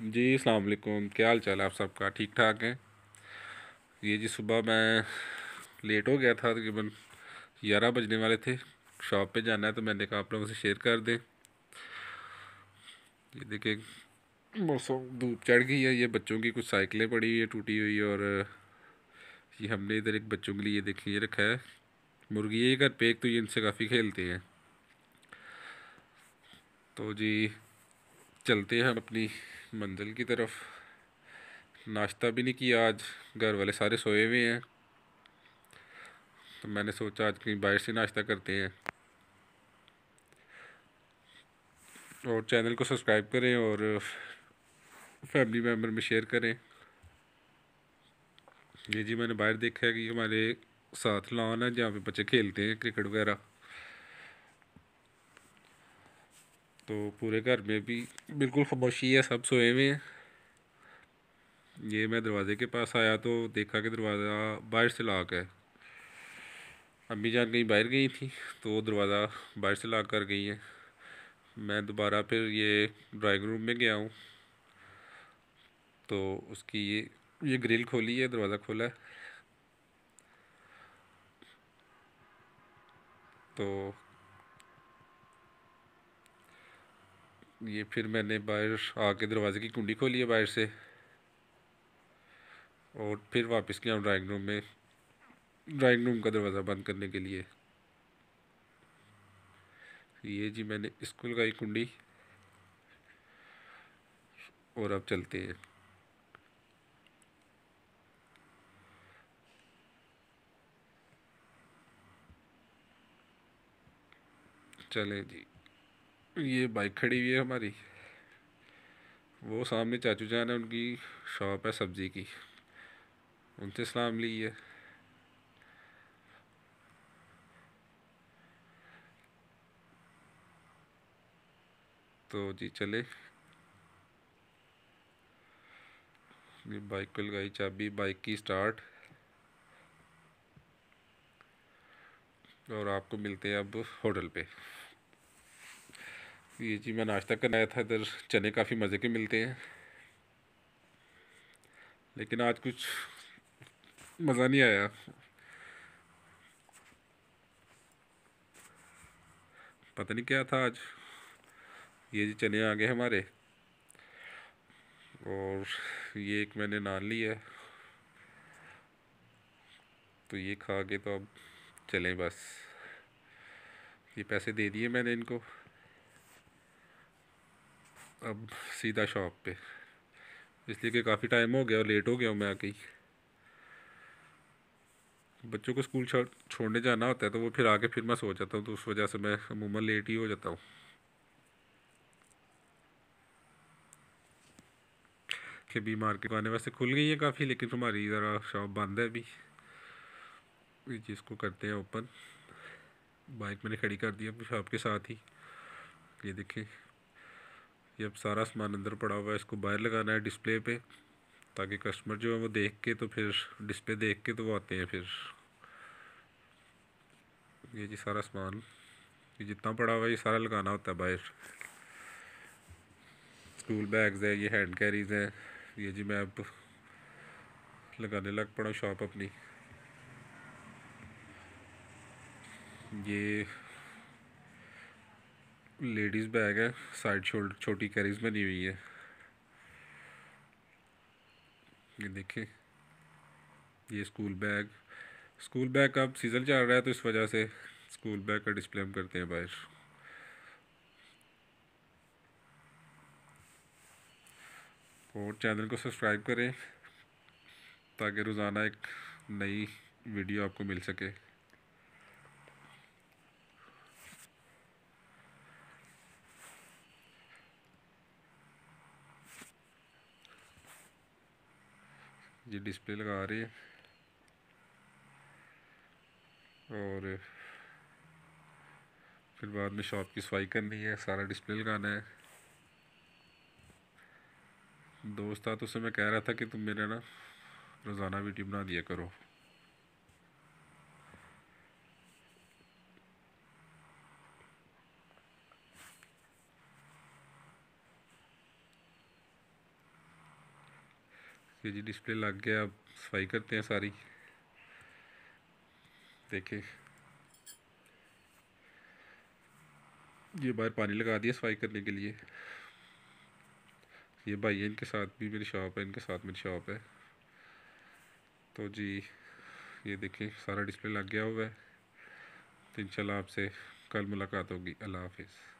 जी अस्सलाम वालेकुम क्या हाल चाल आप सबका ठीक ठाक है ये जी सुबह मैं लेट हो गया था तकरीबन ग्यारह बजने वाले थे शॉप पे जाना है तो मैंने कहा आप लोगों से शेयर कर दें ये देखिए मौसम धूप चढ़ गई है ये बच्चों की कुछ साइकिलें पड़ी हुई है टूटी हुई और ये हमने इधर एक बच्चों के लिए ये देखिए ये रखा है मुर्गी ये घर पे एक तो ये इनसे काफ़ी खेलते हैं तो जी चलते हैं हम अपनी मंजिल की तरफ नाश्ता भी नहीं किया आज घर वाले सारे सोए हुए हैं तो मैंने सोचा आज कहीं बाहर से नाश्ता करते हैं और चैनल को सब्सक्राइब करें और फैमिली मेम्बर में शेयर करें ये जी मैंने बाहर देखा है कि हमारे साथ लॉन है जहाँ पे बच्चे खेलते हैं क्रिकेट वगैरह तो पूरे घर में भी बिल्कुल खामोशी है सब सोए हुए हैं ये मैं दरवाज़े के पास आया तो देखा कि दरवाज़ा बाहर से लाक है अम्मी जान कहीं बाहर गई थी तो दरवाज़ा बाहर से लाक कर गई है मैं दोबारा फिर ये ड्राइंग रूम में गया हूँ तो उसकी ये ये ग्रिल खोली है दरवाज़ा खोला है तो ये फिर मैंने बाहर आके दरवाज़े की कुंडी खोली है बाहर से और फिर वापस गया ड्राइंग रूम में ड्राइंग रूम का दरवाज़ा बंद करने के लिए ये जी मैंने इसको लगाई कुंडी और अब चलते हैं चले जी ये बाइक खड़ी हुई है हमारी वो सामने चाचू जान है उनकी शॉप है सब्ज़ी की उनसे सलाम ली है तो जी चले ये बाइक को लगाई चाबी बाइक की स्टार्ट और आपको मिलते हैं अब होटल पे ये जी मैं नाश्ता करने आया था इधर चने काफ़ी मज़े के मिलते हैं लेकिन आज कुछ मज़ा नहीं आया पता नहीं क्या था आज ये जी चने आ गए हमारे और ये एक मैंने नान ली है तो ये खा के तो अब चलें बस ये पैसे दे दिए मैंने इनको अब सीधा शॉप पे इसलिए कि काफ़ी टाइम हो गया और लेट हो गया हूँ मैं आके बच्चों को स्कूल छोड़ने जाना होता है तो वो फिर आके फिर मैं सो जाता हूँ तो उस वजह से मैं अमूमन लेट ही हो जाता हूँ के बी मार्केट आने वैसे खुल गई है काफ़ी लेकिन हमारी ज़रा शॉप बंद है अभी इस चीज़ को करते हैं ओपन बाइक मैंने खड़ी कर दी अपनी शॉप के साथ ही ये देखें ये अब सारा सामान अंदर पड़ा हुआ है इसको बाहर लगाना है डिस्प्ले पे ताकि कस्टमर जो है वो देख के तो फिर डिस्प्ले देख के तो वो आते हैं फिर ये जी सारा सामान ये जितना पड़ा हुआ है ये सारा लगाना होता है बाहर स्कूल बैग्स हैं ये हैंड कैरीज हैं ये जी मैं अब लगाने लग पड़ा शॉप अपनी ये लेडीज़ बैग है साइड शोल्डर छोटी कैरीज बनी हुई है ये देखें ये स्कूल बैग स्कूल बैग का अब सीज़न चल रहा है तो इस वजह से स्कूल बैग का डिस्प्ले हम करते हैं बाहर और चैनल को सब्सक्राइब करें ताकि रोज़ाना एक नई वीडियो आपको मिल सके ये डिस्प्ले लगा रहे हैं और फिर बाद में शॉप की सफाई करनी है सारा डिस्प्ले लगाना है दोस्त था तो उससे मैं कह रहा था कि तुम मेरा ना रोज़ाना वीडियो बना दिया करो ये जी डिस्प्ले लग गया अब सफाई करते हैं सारी देखे ये बाहर पानी लगा दिया सफाई करने के लिए ये भाई है इनके साथ भी मेरी शॉप है इनके साथ मेरी शॉप है तो जी ये देखे सारा डिस्प्ले लग गया हुआ है तो इंशाल्लाह आपसे कल मुलाकात होगी अल्लाह हाफिज़